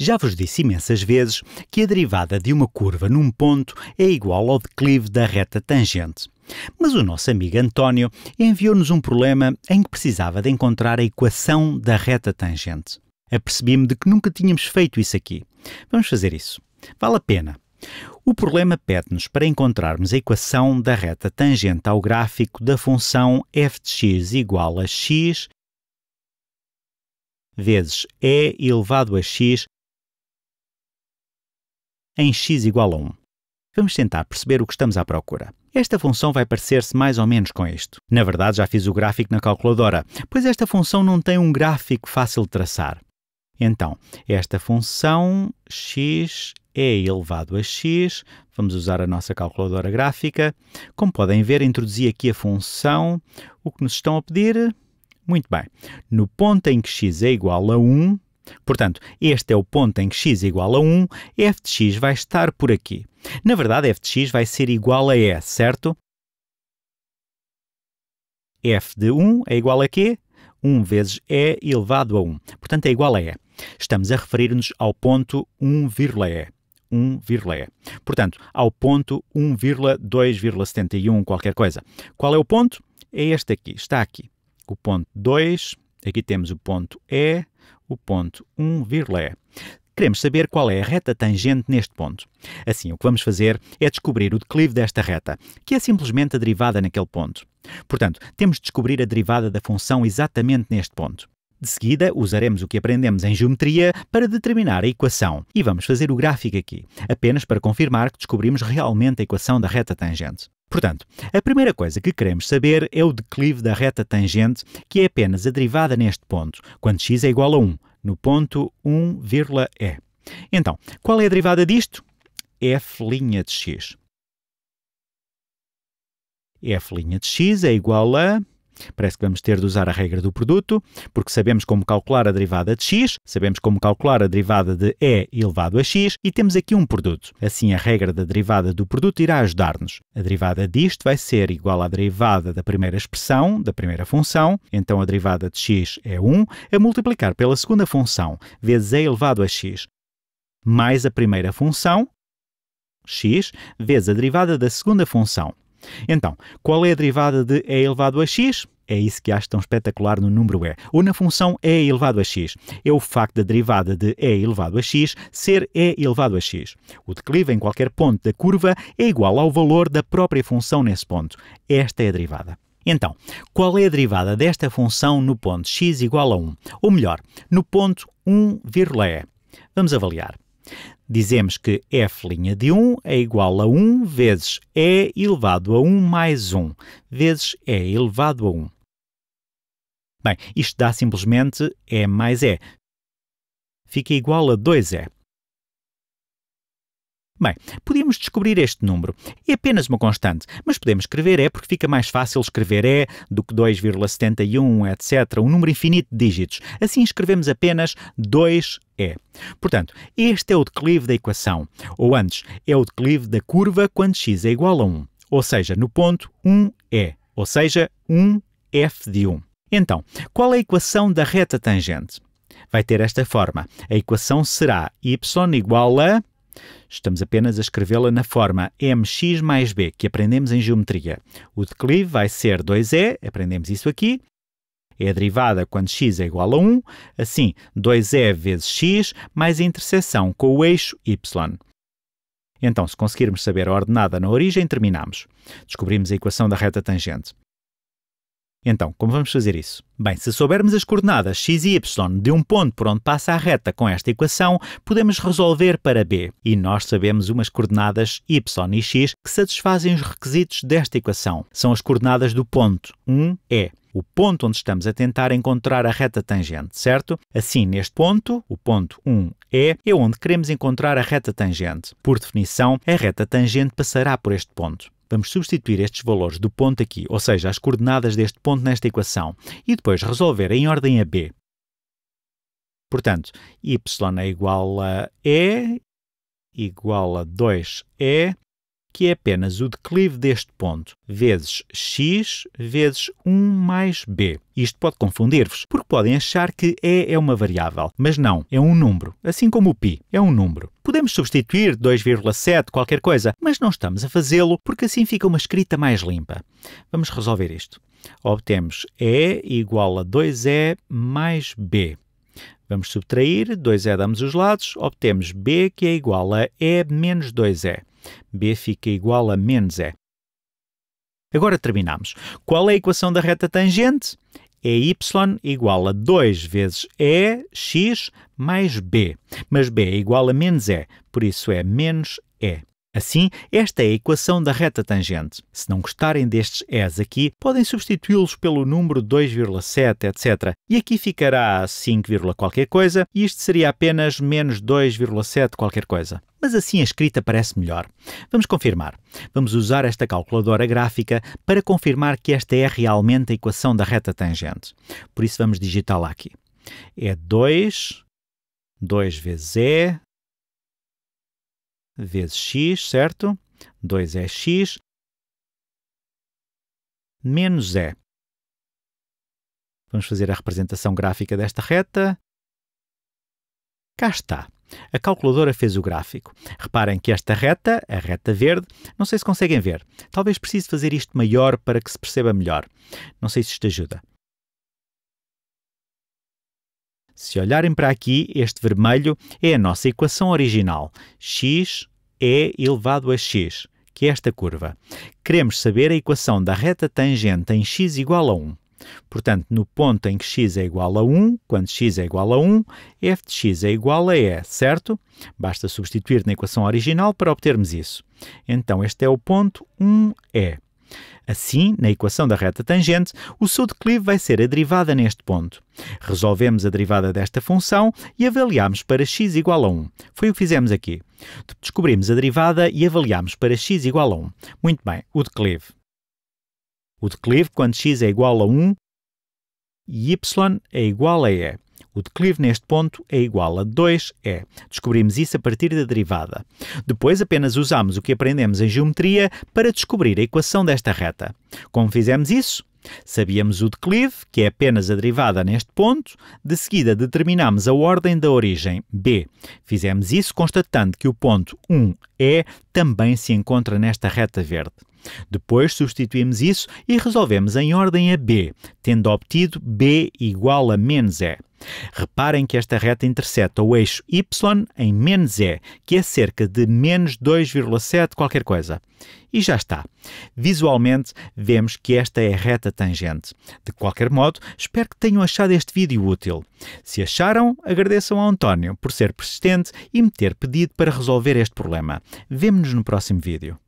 Já vos disse imensas vezes que a derivada de uma curva num ponto é igual ao declive da reta tangente. Mas o nosso amigo António enviou-nos um problema em que precisava de encontrar a equação da reta tangente. Apercebi-me de que nunca tínhamos feito isso aqui. Vamos fazer isso. Vale a pena. O problema pede-nos para encontrarmos a equação da reta tangente ao gráfico da função f de x igual a x vezes e elevado a x em x igual a 1. Vamos tentar perceber o que estamos à procura. Esta função vai parecer-se mais ou menos com isto. Na verdade, já fiz o gráfico na calculadora, pois esta função não tem um gráfico fácil de traçar. Então, esta função x é elevado a x, vamos usar a nossa calculadora gráfica. Como podem ver, introduzi aqui a função. O que nos estão a pedir? Muito bem. No ponto em que x é igual a 1, Portanto, este é o ponto em que x igual a 1, f de x vai estar por aqui. Na verdade, f de x vai ser igual a e, certo? f de 1 é igual a quê? 1 vezes e elevado a 1. Portanto, é igual a e. Estamos a referir-nos ao ponto 1,e. 1, e. Portanto, ao ponto 1,2,71, qualquer coisa. Qual é o ponto? É este aqui, está aqui. O ponto 2, aqui temos o ponto E, o ponto 1, Queremos saber qual é a reta tangente neste ponto. Assim, o que vamos fazer é descobrir o declive desta reta, que é simplesmente a derivada naquele ponto. Portanto, temos de descobrir a derivada da função exatamente neste ponto. De seguida, usaremos o que aprendemos em geometria para determinar a equação. E vamos fazer o gráfico aqui, apenas para confirmar que descobrimos realmente a equação da reta tangente. Portanto, a primeira coisa que queremos saber é o declive da reta tangente, que é apenas a derivada neste ponto, quando x é igual a 1, no ponto e. Então, qual é a derivada disto? f' de x. f' de x é igual a Parece que vamos ter de usar a regra do produto, porque sabemos como calcular a derivada de x, sabemos como calcular a derivada de e elevado a x e temos aqui um produto. Assim, a regra da derivada do produto irá ajudar-nos. A derivada disto vai ser igual à derivada da primeira expressão, da primeira função, então a derivada de x é 1, a multiplicar pela segunda função, vezes e elevado a x, mais a primeira função, x, vezes a derivada da segunda função, então, qual é a derivada de e elevado a x? É isso que acho tão espetacular no número e. Ou na função e elevado a x. É o facto da derivada de e elevado a x ser e elevado a x. O declive em qualquer ponto da curva é igual ao valor da própria função nesse ponto. Esta é a derivada. Então, qual é a derivada desta função no ponto x igual a 1? Ou melhor, no ponto 1, e? Vamos avaliar dizemos que f' de 1 é igual a 1 vezes e elevado a 1 mais 1, vezes e elevado a 1. Bem, isto dá simplesmente e mais e. Fica igual a 2e. Bem, podíamos descobrir este número. É apenas uma constante, mas podemos escrever e é porque fica mais fácil escrever e é, do que 2,71, etc. Um número infinito de dígitos. Assim escrevemos apenas 2 e Portanto, este é o declive da equação. Ou antes, é o declive da curva quando x é igual a 1. Ou seja, no ponto 1 e Ou seja, 1 f de 1. Então, qual é a equação da reta tangente? Vai ter esta forma. A equação será y igual a Estamos apenas a escrevê-la na forma mx mais b, que aprendemos em geometria. O declive vai ser 2e, aprendemos isso aqui, é a derivada quando x é igual a 1, assim 2e vezes x mais a interseção com o eixo y. Então, se conseguirmos saber a ordenada na origem, terminamos. Descobrimos a equação da reta tangente. Então, como vamos fazer isso? Bem, se soubermos as coordenadas x e y de um ponto por onde passa a reta com esta equação, podemos resolver para b. E nós sabemos umas coordenadas y e x que satisfazem os requisitos desta equação. São as coordenadas do ponto 1 e). É o ponto onde estamos a tentar encontrar a reta tangente, certo? Assim, neste ponto, o ponto 1 e) é, é onde queremos encontrar a reta tangente. Por definição, a reta tangente passará por este ponto. Vamos substituir estes valores do ponto aqui, ou seja, as coordenadas deste ponto nesta equação, e depois resolver em ordem a B. Portanto, y é igual a E, igual a 2E, que é apenas o declive deste ponto, vezes x vezes 1 mais b. Isto pode confundir-vos, porque podem achar que e é uma variável, mas não, é um número, assim como o π é um número. Podemos substituir 2,7 qualquer coisa, mas não estamos a fazê-lo porque assim fica uma escrita mais limpa. Vamos resolver isto. Obtemos e igual a 2e mais b. Vamos subtrair, 2e damos os lados, obtemos b que é igual a e menos 2e b fica igual a menos e. Agora terminamos. Qual é a equação da reta tangente? É y igual a 2 vezes e x mais b. Mas b é igual a menos e, por isso é menos e. Assim, esta é a equação da reta tangente. Se não gostarem destes es aqui, podem substituí-los pelo número 2,7, etc. E aqui ficará 5, qualquer coisa, e isto seria apenas menos 2,7 qualquer coisa. Mas assim a escrita parece melhor. Vamos confirmar. Vamos usar esta calculadora gráfica para confirmar que esta é realmente a equação da reta tangente. Por isso vamos digitá-la aqui. É 2, 2 vezes E, vezes x, certo? 2 é x, menos e. É. Vamos fazer a representação gráfica desta reta. Cá está. A calculadora fez o gráfico. Reparem que esta reta, a reta verde, não sei se conseguem ver. Talvez precise fazer isto maior para que se perceba melhor. Não sei se isto ajuda. Se olharem para aqui, este vermelho é a nossa equação original, x é elevado a x, que é esta curva. Queremos saber a equação da reta tangente em x igual a 1. Portanto, no ponto em que x é igual a 1, quando x é igual a 1, f de x é igual a e, certo? Basta substituir na equação original para obtermos isso. Então, este é o ponto 1e. Assim, na equação da reta tangente, o seu declive vai ser a derivada neste ponto. Resolvemos a derivada desta função e avaliamos para x igual a 1. Foi o que fizemos aqui. Descobrimos a derivada e avaliamos para x igual a 1. Muito bem, o declive. O declive, quando x é igual a 1 e y é igual a e. O declive neste ponto é igual a 2e. É, descobrimos isso a partir da derivada. Depois apenas usamos o que aprendemos em geometria para descobrir a equação desta reta. Como fizemos isso? Sabíamos o declive, que é apenas a derivada neste ponto, de seguida determinamos a ordem da origem, b. Fizemos isso constatando que o ponto 1e também se encontra nesta reta verde. Depois substituímos isso e resolvemos em ordem a b, tendo obtido b igual a menos e. Reparem que esta reta intercepta o eixo y em menos e, que é cerca de menos 2,7 qualquer coisa. E já está. Visualmente, vemos que esta é a reta tangente. De qualquer modo, espero que tenham achado este vídeo útil. Se acharam, agradeçam ao António por ser persistente e me ter pedido para resolver este problema. Vemo-nos no próximo vídeo.